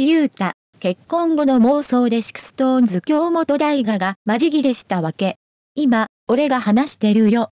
橋優太、結婚後の妄想でシクストーンズ京本大我がマジギレしたわけ。今、俺が話してるよ。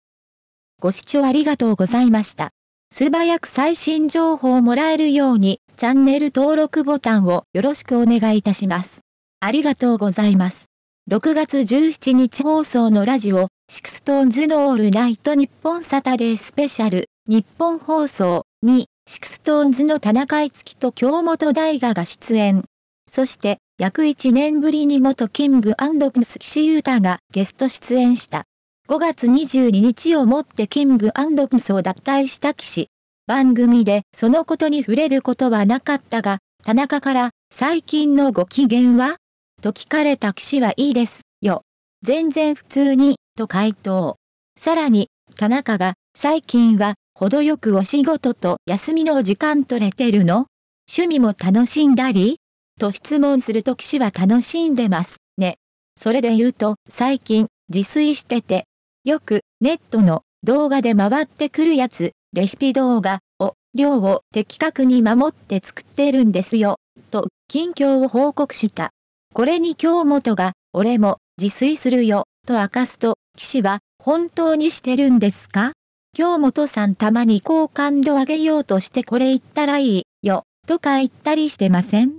ご視聴ありがとうございました。素早く最新情報をもらえるように、チャンネル登録ボタンをよろしくお願いいたします。ありがとうございます。6月17日放送のラジオ、シクストーンズのオールナイト日本サタデースペシャル、日本放送2。シクストーンズの田中いつきと京本大我が出演。そして、約1年ぶりに元キングプス岸優太がゲスト出演した。5月22日をもってキングプスを脱退した騎士。番組でそのことに触れることはなかったが、田中から最近のご機嫌はと聞かれた騎士はいいですよ。全然普通に、と回答。さらに、田中が最近は程よくお仕事と休みの時間取れてるの趣味も楽しんだりと質問すると騎士は楽しんでますね。それで言うと最近自炊してて、よくネットの動画で回ってくるやつ、レシピ動画を量を的確に守って作ってるんですよ、と近況を報告した。これに京本が、俺も自炊するよ、と明かすと、騎士は本当にしてるんですか京本さんたまに好感度上げようとしてこれ言ったらいいよ、とか言ったりしてません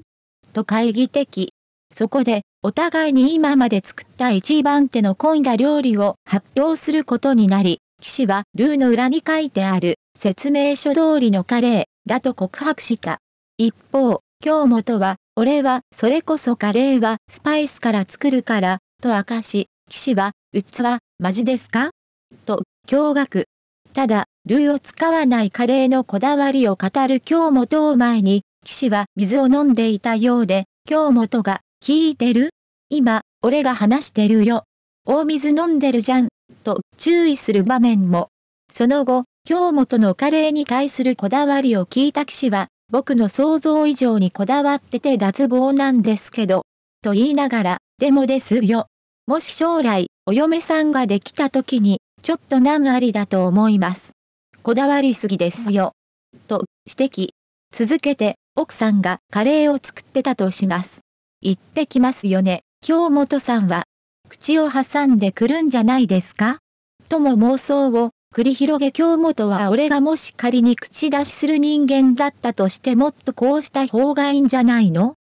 と懐疑的。そこで、お互いに今まで作った一番手のんだ料理を発表することになり、騎士はルーの裏に書いてある説明書通りのカレーだと告白した。一方、京本は、俺はそれこそカレーはスパイスから作るから、と明かし、騎士は、器、マジですかと、驚愕。ただ、ルーを使わないカレーのこだわりを語る京本を前に、騎士は水を飲んでいたようで、京本が、聞いてる今、俺が話してるよ。大水飲んでるじゃん、と注意する場面も。その後、京本のカレーに対するこだわりを聞いた騎士は、僕の想像以上にこだわってて脱帽なんですけど、と言いながら、でもですよ。もし将来、お嫁さんができた時に、ちょっと難ありだと思います。こだわりすぎですよ。と指摘。続けて、奥さんがカレーを作ってたとします。行ってきますよね、京本さんは。口を挟んでくるんじゃないですかとも妄想を繰り広げ京本は俺がもし仮に口出しする人間だったとしてもっとこうした方がいいんじゃないのっ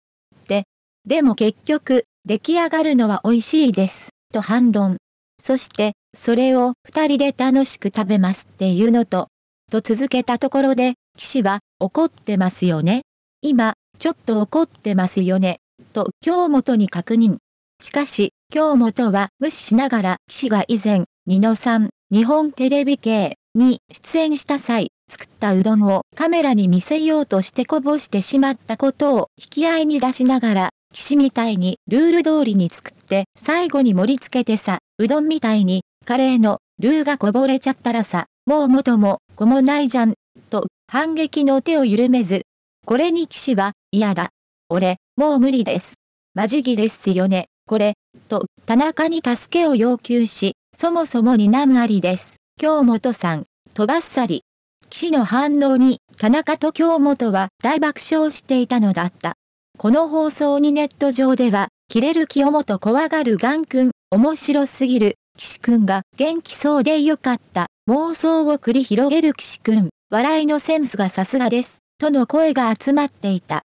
て。でも結局、出来上がるのは美味しいです、と反論。そして、それを二人で楽しく食べますっていうのと、と続けたところで、岸は怒ってますよね。今、ちょっと怒ってますよね、と京本に確認。しかし、京本は無視しながら騎士が以前、二の三、日本テレビ系に出演した際、作ったうどんをカメラに見せようとしてこぼしてしまったことを引き合いに出しながら、騎士みたいにルール通りに作って最後に盛り付けてさ、うどんみたいにカレーのルーがこぼれちゃったらさ、もう元も子もないじゃん、と反撃の手を緩めず。これに騎士は、嫌だ。俺、もう無理です。マジギですよね、これ、と、田中に助けを要求し、そもそもに難ありです。京本さん、とばっさり。騎士の反応に、田中と京本は大爆笑していたのだった。この放送にネット上では、切れる清本怖がるガン君、面白すぎる、岸くんが元気そうでよかった。妄想を繰り広げる岸くん。笑いのセンスがさすがです。との声が集まっていた。